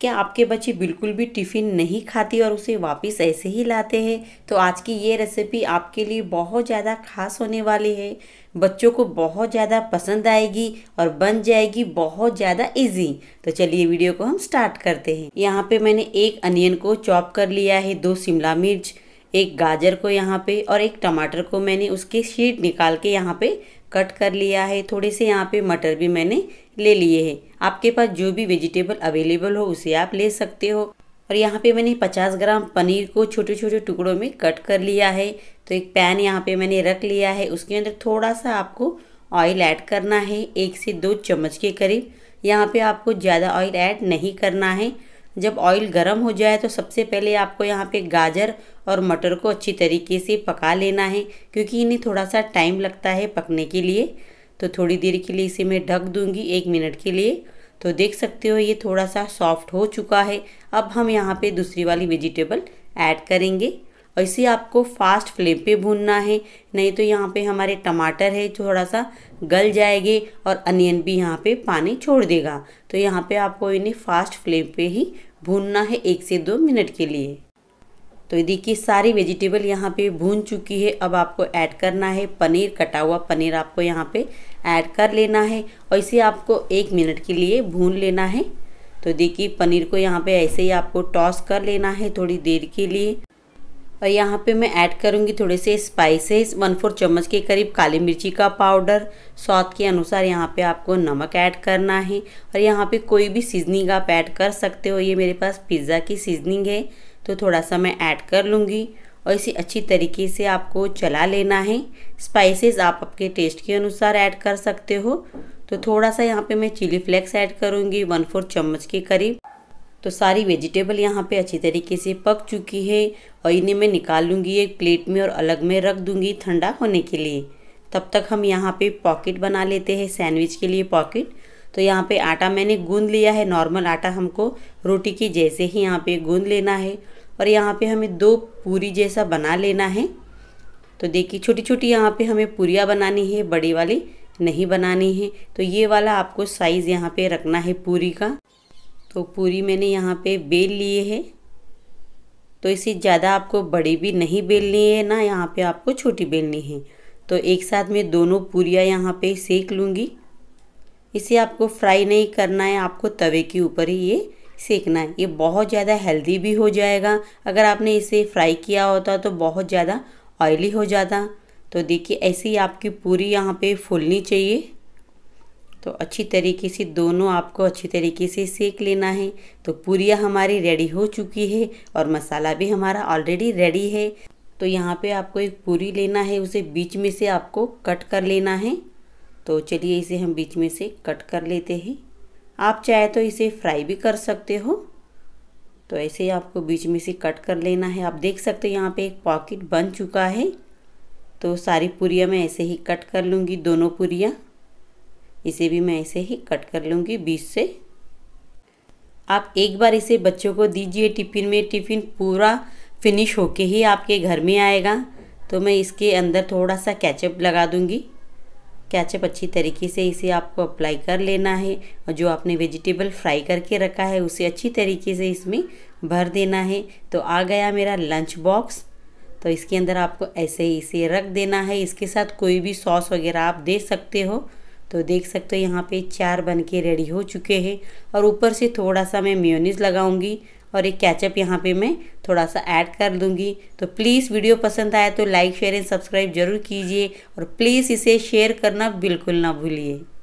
क्या आपके बच्चे बिल्कुल भी टिफ़िन नहीं खाती और उसे वापस ऐसे ही लाते हैं तो आज की ये रेसिपी आपके लिए बहुत ज़्यादा खास होने वाली है बच्चों को बहुत ज़्यादा पसंद आएगी और बन जाएगी बहुत ज़्यादा इजी तो चलिए वीडियो को हम स्टार्ट करते हैं यहाँ पे मैंने एक अनियन को चॉप कर लिया है दो शिमला मिर्च एक गाजर को यहाँ पे और एक टमाटर को मैंने उसके शीट निकाल के यहाँ पे कट कर लिया है थोड़े से यहाँ पे मटर भी मैंने ले लिए हैं आपके पास जो भी वेजिटेबल अवेलेबल हो उसे आप ले सकते हो और यहाँ पे मैंने 50 ग्राम पनीर को छोटे छोटे टुकड़ों में कट कर लिया है तो एक पैन यहाँ पे मैंने रख लिया है उसके अंदर थोड़ा सा आपको ऑयल ऐड करना है एक से दो चम्मच के करीब यहाँ पे आपको ज़्यादा ऑयल ऐड नहीं करना है जब ऑयल गर्म हो जाए तो सबसे पहले आपको यहाँ पे गाजर और मटर को अच्छी तरीके से पका लेना है क्योंकि इन्हें थोड़ा सा टाइम लगता है पकने के लिए तो थोड़ी देर के लिए इसे मैं ढक दूँगी एक मिनट के लिए तो देख सकते हो ये थोड़ा सा सॉफ्ट हो चुका है अब हम यहाँ पे दूसरी वाली वेजिटेबल ऐड करेंगे और इसे आपको फास्ट फ्लेम पे भूनना है नहीं तो यहाँ पे हमारे टमाटर है थोड़ा सा गल जाएंगे और अनियन भी यहाँ पे पानी छोड़ देगा तो यहाँ पे आपको इन्हें फास्ट फ्लेम पे ही भूनना है एक से दो मिनट के लिए तो देखिए सारी वेजिटेबल यहाँ पे भून चुकी है अब आपको ऐड करना है पनीर कटा हुआ पनीर आपको यहाँ पे ऐड कर लेना है और इसे आपको एक मिनट के लिए भून लेना है तो देखिए पनीर को यहाँ पे ऐसे ही आपको टॉस कर लेना है थोड़ी देर के लिए और यहाँ पे मैं ऐड करूँगी थोड़े से स्पाइसेस वन फोर चम्मच के करीब काली मिर्ची का पाउडर स्वाद के अनुसार यहाँ पे आपको नमक ऐड करना है और यहाँ पे कोई भी सीजनिंग आप ऐड कर सकते हो ये मेरे पास पिज़्ज़ा की सीजनिंग है तो थोड़ा सा मैं ऐड कर लूँगी और इसे अच्छी तरीके से आपको चला लेना है स्पाइसेस आप आपके टेस्ट के अनुसार ऐड कर सकते हो तो थोड़ा सा यहाँ पे मैं चिली फ्लेक्स ऐड करूँगी वन फोर चम्मच के करीब तो सारी वेजिटेबल यहाँ पे अच्छी तरीके से पक चुकी है और इन्हें मैं निकाल लूँगी एक प्लेट में और अलग में रख दूँगी ठंडा होने के लिए तब तक हम यहाँ पे पॉकेट बना लेते हैं सैंडविच के लिए पॉकेट तो यहाँ पे आटा मैंने गूंद लिया है नॉर्मल आटा हमको रोटी की जैसे ही यहाँ पे गूंद लेना है और यहाँ पे हमें दो पूरी जैसा बना लेना है तो देखिए छोटी छोटी यहाँ पे हमें पूरियाँ बनानी है बड़ी वाली नहीं बनानी है तो ये वाला आपको साइज़ यहाँ पे रखना है पूरी का तो पूरी मैंने यहाँ पे बेल लिए है तो इसे ज़्यादा आपको बड़ी भी नहीं बेलनी है ना यहाँ पे आपको छोटी बेलनी है तो एक साथ मैं दोनों पूरियाँ यहाँ पे सेक लूँगी इसे आपको फ्राई नहीं करना है आपको तवे के ऊपर ही ये सेकना है ये बहुत ज़्यादा हेल्दी भी हो जाएगा अगर आपने इसे फ्राई किया होता तो बहुत ज़्यादा ऑयली हो जाता तो देखिए ऐसे ही आपकी पूरी यहाँ पे फूलनी चाहिए तो अच्छी तरीके से दोनों आपको अच्छी तरीके से सेक लेना है तो पूरिया हमारी रेडी हो चुकी है और मसाला भी हमारा ऑलरेडी रेडी है तो यहाँ पे आपको एक पूरी लेना है उसे बीच में से आपको कट कर लेना है तो चलिए इसे हम बीच में से कट कर लेते हैं आप चाहे तो इसे फ्राई भी कर सकते हो तो ऐसे ही आपको बीच में से कट कर लेना है आप देख सकते हो यहाँ पे एक पॉकेट बन चुका है तो सारी पूरियाँ मैं ऐसे ही कट कर लूँगी दोनों पूरियाँ इसे भी मैं ऐसे ही कट कर लूँगी बीच से आप एक बार इसे बच्चों को दीजिए टिफ़िन में टिफ़िन पूरा फिनिश होके ही आपके घर में आएगा तो मैं इसके अंदर थोड़ा सा कैचअप लगा दूँगी कैचअप अच्छी तरीके से इसे आपको अप्लाई कर लेना है और जो आपने वेजिटेबल फ्राई करके रखा है उसे अच्छी तरीके से इसमें भर देना है तो आ गया मेरा लंच बॉक्स तो इसके अंदर आपको ऐसे ही इसे रख देना है इसके साथ कोई भी सॉस वगैरह आप दे सकते हो तो देख सकते हो यहाँ पे चार बन के रेडी हो चुके हैं और ऊपर से थोड़ा सा मैं म्योनीस लगाऊंगी और एक कैचअप यहाँ पे मैं थोड़ा सा ऐड कर दूंगी तो प्लीज़ वीडियो पसंद आया तो लाइक शेयर एंड सब्सक्राइब जरूर कीजिए और प्लीज़ इसे शेयर करना बिल्कुल ना भूलिए